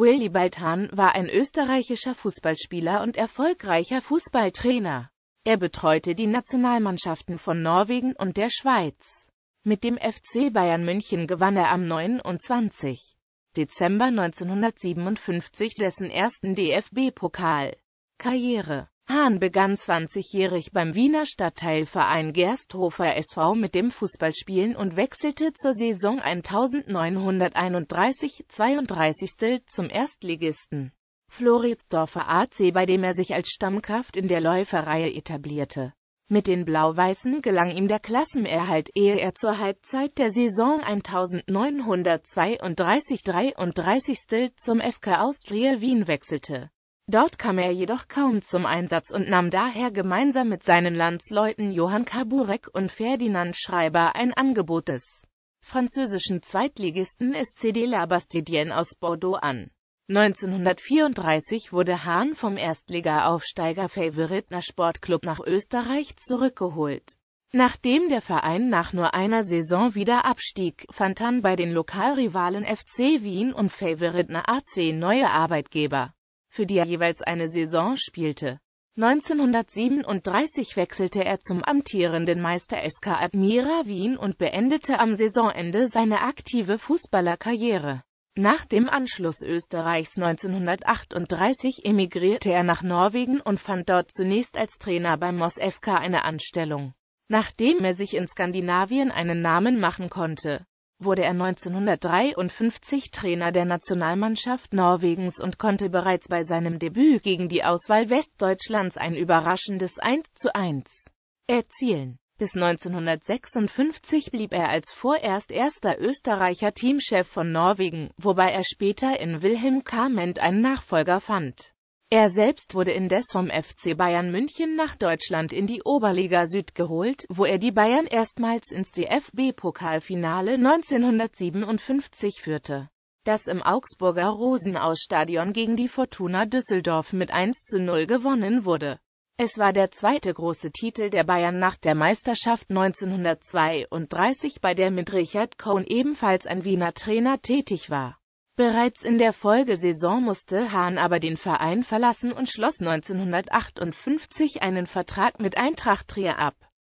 Willy Baltan war ein österreichischer Fußballspieler und erfolgreicher Fußballtrainer. Er betreute die Nationalmannschaften von Norwegen und der Schweiz. Mit dem FC Bayern München gewann er am 29. Dezember 1957 dessen ersten DFB-Pokal. Karriere Hahn begann 20-jährig beim Wiener Stadtteilverein Gersthofer SV mit dem Fußballspielen und wechselte zur Saison 1931-32 zum Erstligisten Floridsdorfer AC, bei dem er sich als Stammkraft in der Läuferreihe etablierte. Mit den Blau-Weißen gelang ihm der Klassenerhalt, ehe er zur Halbzeit der Saison 1932-33 zum FK Austria Wien wechselte. Dort kam er jedoch kaum zum Einsatz und nahm daher gemeinsam mit seinen Landsleuten Johann Kaburek und Ferdinand Schreiber ein Angebot des französischen Zweitligisten SCD Labastidien aus Bordeaux an. 1934 wurde Hahn vom Erstliga-Aufsteiger Favoritner Sportclub nach Österreich zurückgeholt. Nachdem der Verein nach nur einer Saison wieder abstieg, fand Hahn bei den Lokalrivalen FC Wien und Favoritner AC neue Arbeitgeber für die er jeweils eine Saison spielte. 1937 wechselte er zum amtierenden Meister SK Admira Wien und beendete am Saisonende seine aktive Fußballerkarriere. Nach dem Anschluss Österreichs 1938 emigrierte er nach Norwegen und fand dort zunächst als Trainer beim MOS FK eine Anstellung. Nachdem er sich in Skandinavien einen Namen machen konnte, wurde er 1953 Trainer der Nationalmannschaft Norwegens und konnte bereits bei seinem Debüt gegen die Auswahl Westdeutschlands ein überraschendes 1 zu 1 erzielen. Bis 1956 blieb er als vorerst erster Österreicher Teamchef von Norwegen, wobei er später in Wilhelm Kament einen Nachfolger fand er selbst wurde indes vom FC Bayern München nach Deutschland in die Oberliga Süd geholt, wo er die Bayern erstmals ins DFB-Pokalfinale 1957 führte, das im Augsburger Rosenausstadion gegen die Fortuna Düsseldorf mit 1 zu 0 gewonnen wurde. Es war der zweite große Titel der Bayern nach der Meisterschaft 1932, bei der mit Richard Cohn ebenfalls ein Wiener Trainer tätig war. Bereits in der Folgesaison musste Hahn aber den Verein verlassen und schloss 1958 einen Vertrag mit Eintracht Trier ab.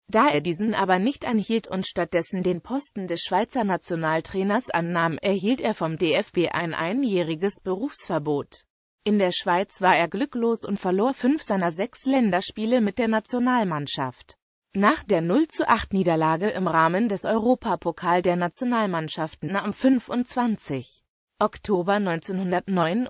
Da er diesen aber nicht anhielt und stattdessen den Posten des Schweizer Nationaltrainers annahm, erhielt er vom DFB ein einjähriges Berufsverbot. In der Schweiz war er glücklos und verlor fünf seiner sechs Länderspiele mit der Nationalmannschaft. Nach der 0-8-Niederlage im Rahmen des Europapokal der Nationalmannschaften am 25. Oktober 1959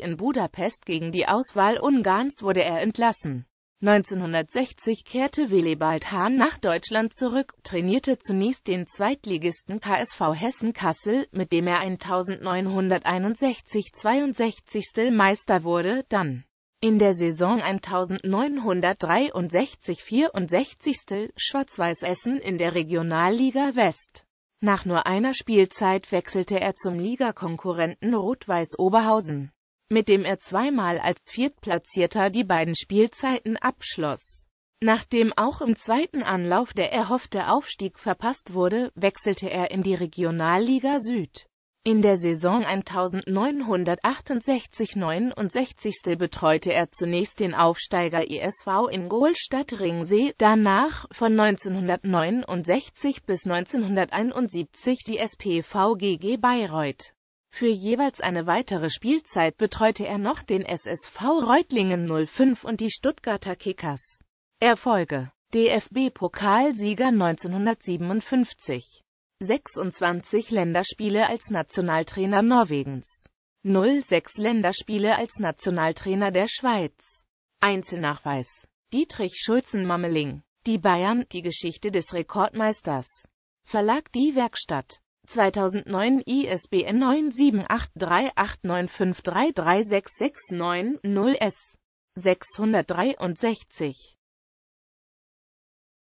in Budapest gegen die Auswahl Ungarns wurde er entlassen. 1960 kehrte Willibald Hahn nach Deutschland zurück, trainierte zunächst den Zweitligisten KSV Hessen Kassel, mit dem er 1961-62. Meister wurde, dann in der Saison 1963-64. Schwarz-Weiß Essen in der Regionalliga West. Nach nur einer Spielzeit wechselte er zum Ligakonkurrenten Rot-Weiß Oberhausen, mit dem er zweimal als Viertplatzierter die beiden Spielzeiten abschloss. Nachdem auch im zweiten Anlauf der erhoffte Aufstieg verpasst wurde, wechselte er in die Regionalliga Süd. In der Saison 1968-69 betreute er zunächst den Aufsteiger ISV Ingolstadt-Ringsee, danach, von 1969 bis 1971 die SPV GG Bayreuth. Für jeweils eine weitere Spielzeit betreute er noch den SSV Reutlingen 05 und die Stuttgarter Kickers. Erfolge DFB-Pokalsieger 1957 26 Länderspiele als Nationaltrainer Norwegens. 06 Länderspiele als Nationaltrainer der Schweiz. Einzelnachweis. Dietrich Schulzen-Mammeling. Die Bayern, die Geschichte des Rekordmeisters. Verlag Die Werkstatt. 2009 ISBN 9783895336690S 663